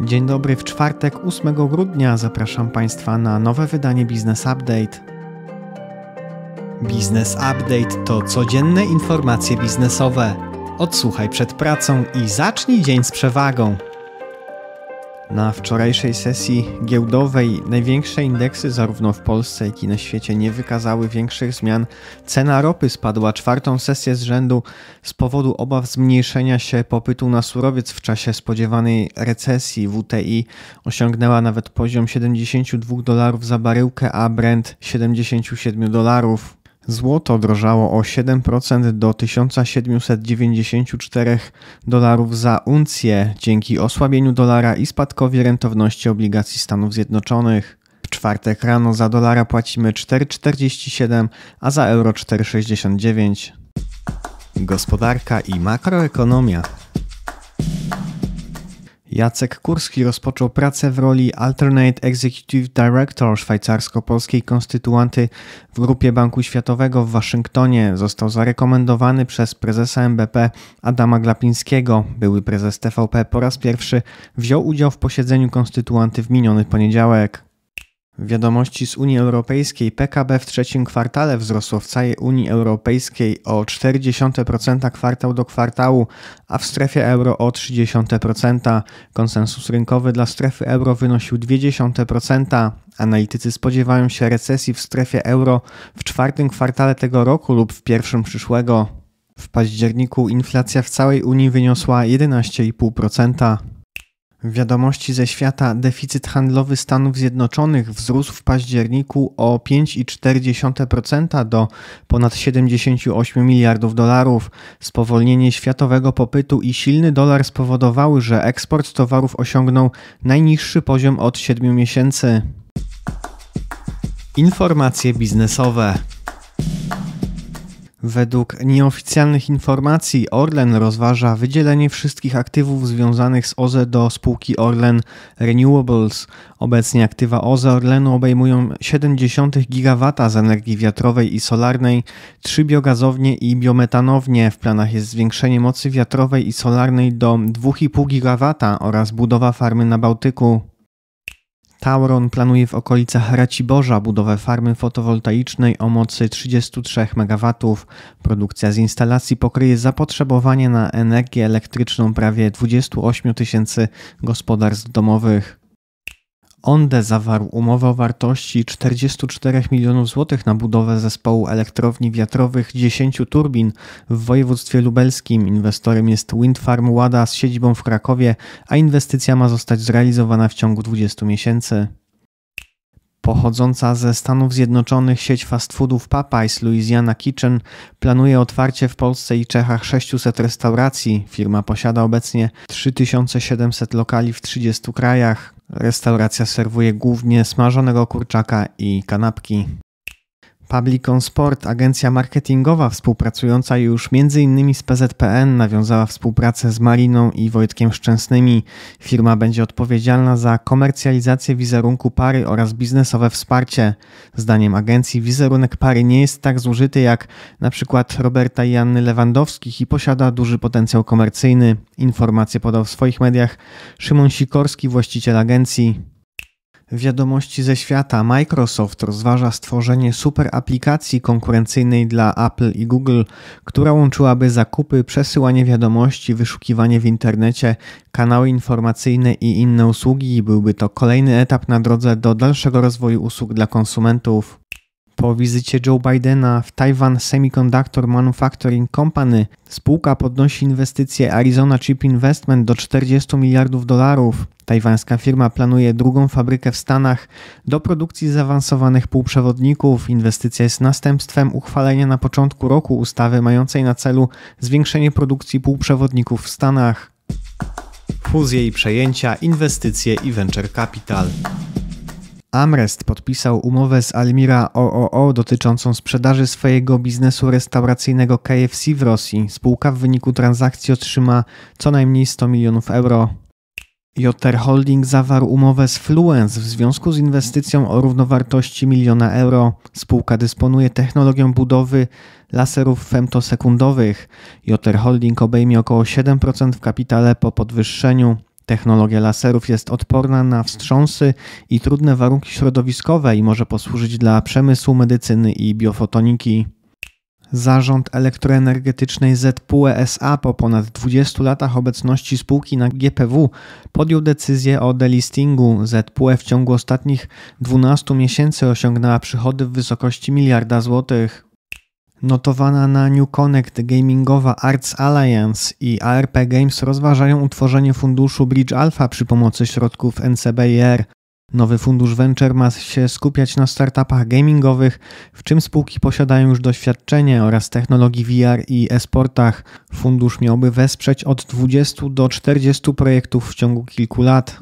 Dzień dobry, w czwartek 8 grudnia zapraszam Państwa na nowe wydanie Business Update. Business Update to codzienne informacje biznesowe. Odsłuchaj przed pracą i zacznij dzień z przewagą. Na wczorajszej sesji giełdowej największe indeksy zarówno w Polsce, jak i na świecie nie wykazały większych zmian. Cena ropy spadła czwartą sesję z rzędu z powodu obaw zmniejszenia się popytu na surowiec w czasie spodziewanej recesji. WTI osiągnęła nawet poziom 72 dolarów za baryłkę, a Brent 77 dolarów. Złoto drożało o 7% do 1794 dolarów za uncję dzięki osłabieniu dolara i spadkowi rentowności obligacji Stanów Zjednoczonych. W czwartek rano za dolara płacimy 4,47, a za euro 4,69. Gospodarka i makroekonomia. Jacek Kurski rozpoczął pracę w roli Alternate Executive Director szwajcarsko-polskiej konstytuanty w Grupie Banku Światowego w Waszyngtonie. Został zarekomendowany przez prezesa MBP Adama Glapińskiego. Były prezes TVP po raz pierwszy wziął udział w posiedzeniu konstytuanty w miniony poniedziałek. Wiadomości z Unii Europejskiej PKB w trzecim kwartale wzrosło w całej Unii Europejskiej o 0,4% kwartał do kwartału, a w strefie euro o 0,3%. Konsensus rynkowy dla strefy euro wynosił 0,2%. Analitycy spodziewają się recesji w strefie euro w czwartym kwartale tego roku lub w pierwszym przyszłego. W październiku inflacja w całej Unii wyniosła 11,5%. Wiadomości ze świata deficyt handlowy Stanów Zjednoczonych wzrósł w październiku o 5,4% do ponad 78 miliardów dolarów. Spowolnienie światowego popytu i silny dolar spowodowały, że eksport towarów osiągnął najniższy poziom od 7 miesięcy. Informacje biznesowe. Według nieoficjalnych informacji Orlen rozważa wydzielenie wszystkich aktywów związanych z OZE do spółki Orlen Renewables. Obecnie aktywa OZE Orlenu obejmują 0,7 GW z energii wiatrowej i solarnej, 3 biogazownie i biometanownie. W planach jest zwiększenie mocy wiatrowej i solarnej do 2,5 GW oraz budowa farmy na Bałtyku. Tauron planuje w okolicach Raciborza budowę farmy fotowoltaicznej o mocy 33 MW. Produkcja z instalacji pokryje zapotrzebowanie na energię elektryczną prawie 28 tysięcy gospodarstw domowych. Onde zawarł umowę o wartości 44 milionów złotych na budowę zespołu elektrowni wiatrowych 10 turbin w województwie lubelskim. Inwestorem jest Windfarm Łada z siedzibą w Krakowie, a inwestycja ma zostać zrealizowana w ciągu 20 miesięcy. Pochodząca ze Stanów Zjednoczonych sieć fast foodów Popeyes Louisiana Kitchen planuje otwarcie w Polsce i Czechach 600 restauracji. Firma posiada obecnie 3700 lokali w 30 krajach. Restauracja serwuje głównie smażonego kurczaka i kanapki Public Sport, agencja marketingowa współpracująca już m.in. z PZPN, nawiązała współpracę z Mariną i Wojtkiem Szczęsnymi. Firma będzie odpowiedzialna za komercjalizację wizerunku pary oraz biznesowe wsparcie. Zdaniem agencji wizerunek pary nie jest tak zużyty jak na przykład Roberta i Janny Lewandowskich i posiada duży potencjał komercyjny. Informacje podał w swoich mediach Szymon Sikorski, właściciel agencji. Wiadomości ze świata. Microsoft rozważa stworzenie super aplikacji konkurencyjnej dla Apple i Google, która łączyłaby zakupy, przesyłanie wiadomości, wyszukiwanie w internecie, kanały informacyjne i inne usługi. Byłby to kolejny etap na drodze do dalszego rozwoju usług dla konsumentów. Po wizycie Joe Bidena w Taiwan Semiconductor Manufacturing Company spółka podnosi inwestycje Arizona Chip Investment do 40 miliardów dolarów. Tajwańska firma planuje drugą fabrykę w Stanach do produkcji zaawansowanych półprzewodników. Inwestycja jest następstwem uchwalenia na początku roku ustawy mającej na celu zwiększenie produkcji półprzewodników w Stanach. Fuzje i przejęcia, inwestycje i venture capital. Amrest podpisał umowę z Almira OOO dotyczącą sprzedaży swojego biznesu restauracyjnego KFC w Rosji. Spółka w wyniku transakcji otrzyma co najmniej 100 milionów euro. Jotter Holding zawarł umowę z Fluence w związku z inwestycją o równowartości miliona euro. Spółka dysponuje technologią budowy laserów femtosekundowych. Jotter Holding obejmie około 7% w kapitale po podwyższeniu. Technologia laserów jest odporna na wstrząsy i trudne warunki środowiskowe i może posłużyć dla przemysłu, medycyny i biofotoniki. Zarząd elektroenergetycznej ZPUE SA po ponad 20 latach obecności spółki na GPW podjął decyzję o delistingu. ZPUE w ciągu ostatnich 12 miesięcy osiągnęła przychody w wysokości miliarda złotych. Notowana na New Connect gamingowa Arts Alliance i ARP Games rozważają utworzenie funduszu Bridge Alpha przy pomocy środków NCBIR. Nowy fundusz Venture ma się skupiać na startupach gamingowych, w czym spółki posiadają już doświadczenie oraz technologii VR i e-sportach. Fundusz miałby wesprzeć od 20 do 40 projektów w ciągu kilku lat.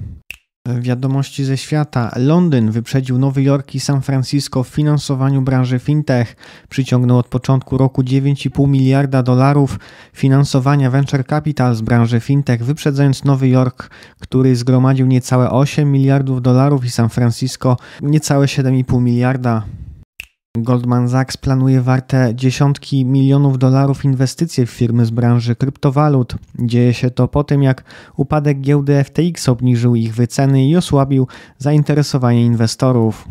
Wiadomości ze świata. Londyn wyprzedził Nowy Jork i San Francisco w finansowaniu branży fintech. Przyciągnął od początku roku 9,5 miliarda dolarów finansowania venture capital z branży fintech, wyprzedzając Nowy Jork, który zgromadził niecałe 8 miliardów dolarów i San Francisco niecałe 7,5 miliarda. Goldman Sachs planuje warte dziesiątki milionów dolarów inwestycje w firmy z branży kryptowalut. Dzieje się to po tym, jak upadek giełdy FTX obniżył ich wyceny i osłabił zainteresowanie inwestorów.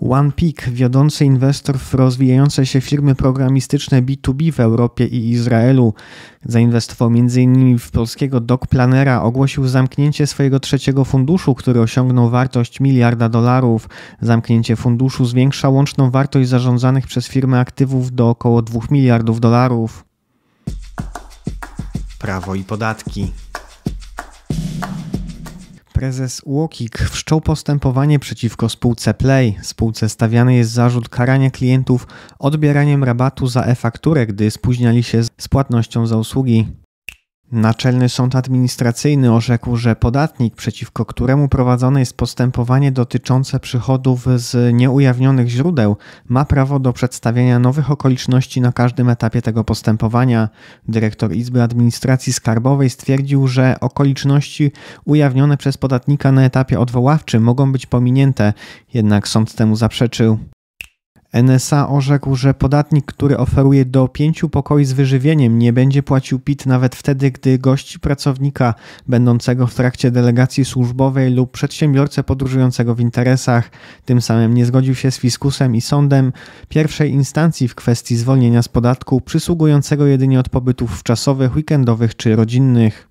OnePeak, wiodący inwestor w rozwijające się firmy programistyczne B2B w Europie i Izraelu, zainwestował m.in. w polskiego DocPlanera, ogłosił zamknięcie swojego trzeciego funduszu, który osiągnął wartość miliarda dolarów. Zamknięcie funduszu zwiększa łączną wartość zarządzanych przez firmy aktywów do około 2 miliardów dolarów. Prawo i podatki. Prezes Łokik wszczął postępowanie przeciwko spółce Play. Spółce stawiany jest zarzut karania klientów odbieraniem rabatu za e-fakturę, gdy spóźniali się z płatnością za usługi. Naczelny Sąd Administracyjny orzekł, że podatnik, przeciwko któremu prowadzone jest postępowanie dotyczące przychodów z nieujawnionych źródeł, ma prawo do przedstawienia nowych okoliczności na każdym etapie tego postępowania. Dyrektor Izby Administracji Skarbowej stwierdził, że okoliczności ujawnione przez podatnika na etapie odwoławczym mogą być pominięte, jednak sąd temu zaprzeczył. NSA orzekł, że podatnik, który oferuje do pięciu pokoi z wyżywieniem, nie będzie płacił PIT nawet wtedy, gdy gości pracownika będącego w trakcie delegacji służbowej lub przedsiębiorcę podróżującego w interesach. Tym samym nie zgodził się z fiskusem i sądem pierwszej instancji w kwestii zwolnienia z podatku przysługującego jedynie od pobytów wczasowych, weekendowych czy rodzinnych.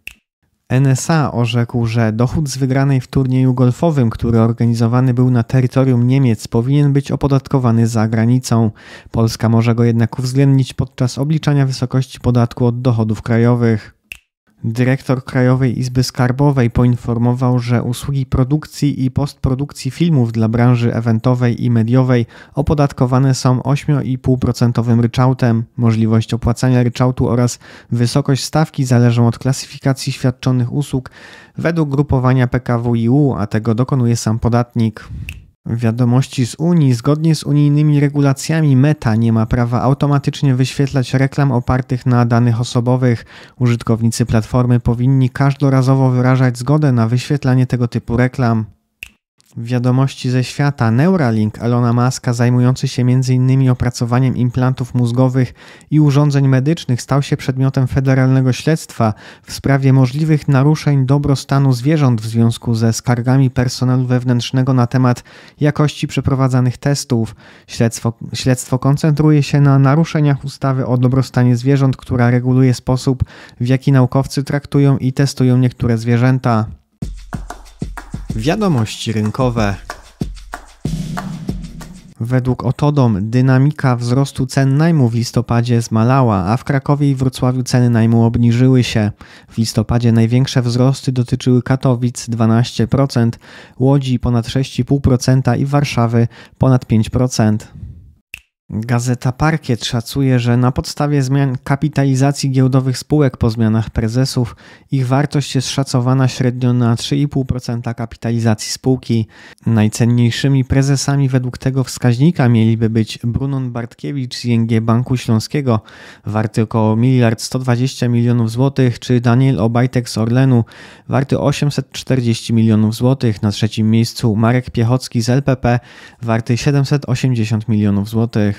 NSA orzekł, że dochód z wygranej w turnieju golfowym, który organizowany był na terytorium Niemiec, powinien być opodatkowany za granicą. Polska może go jednak uwzględnić podczas obliczania wysokości podatku od dochodów krajowych. Dyrektor Krajowej Izby Skarbowej poinformował, że usługi produkcji i postprodukcji filmów dla branży eventowej i mediowej opodatkowane są 8,5% ryczałtem. Możliwość opłacania ryczałtu oraz wysokość stawki zależą od klasyfikacji świadczonych usług według grupowania PKWiU, a tego dokonuje sam podatnik. Wiadomości z Unii. Zgodnie z unijnymi regulacjami Meta nie ma prawa automatycznie wyświetlać reklam opartych na danych osobowych. Użytkownicy platformy powinni każdorazowo wyrażać zgodę na wyświetlanie tego typu reklam. Wiadomości ze świata Neuralink Elona Muska, zajmujący się m.in. opracowaniem implantów mózgowych i urządzeń medycznych, stał się przedmiotem federalnego śledztwa w sprawie możliwych naruszeń dobrostanu zwierząt w związku ze skargami personelu wewnętrznego na temat jakości przeprowadzanych testów. Śledztwo, śledztwo koncentruje się na naruszeniach ustawy o dobrostanie zwierząt, która reguluje sposób, w jaki naukowcy traktują i testują niektóre zwierzęta. Wiadomości rynkowe. Według Otodom dynamika wzrostu cen najmu w listopadzie zmalała, a w Krakowie i Wrocławiu ceny najmu obniżyły się. W listopadzie największe wzrosty dotyczyły Katowic 12%, Łodzi ponad 6,5% i Warszawy ponad 5%. Gazeta Parkiet szacuje, że na podstawie zmian kapitalizacji giełdowych spółek po zmianach prezesów ich wartość jest szacowana średnio na 3,5% kapitalizacji spółki. Najcenniejszymi prezesami według tego wskaźnika mieliby być Brunon Bartkiewicz z ING Banku Śląskiego, warty około 1 120 milionów złotych, czy Daniel Obajtek z Orlenu, warty 840 milionów złotych. Na trzecim miejscu Marek Piechocki z LPP, warty 780 milionów złotych.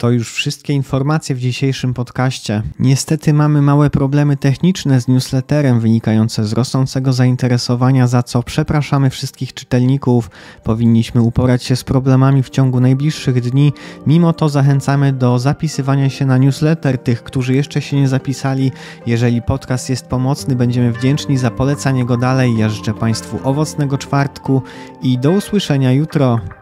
To już wszystkie informacje w dzisiejszym podcaście. Niestety mamy małe problemy techniczne z newsletterem wynikające z rosnącego zainteresowania, za co przepraszamy wszystkich czytelników. Powinniśmy uporać się z problemami w ciągu najbliższych dni. Mimo to zachęcamy do zapisywania się na newsletter tych, którzy jeszcze się nie zapisali. Jeżeli podcast jest pomocny, będziemy wdzięczni za polecanie go dalej. Ja życzę Państwu owocnego czwartku i do usłyszenia jutro.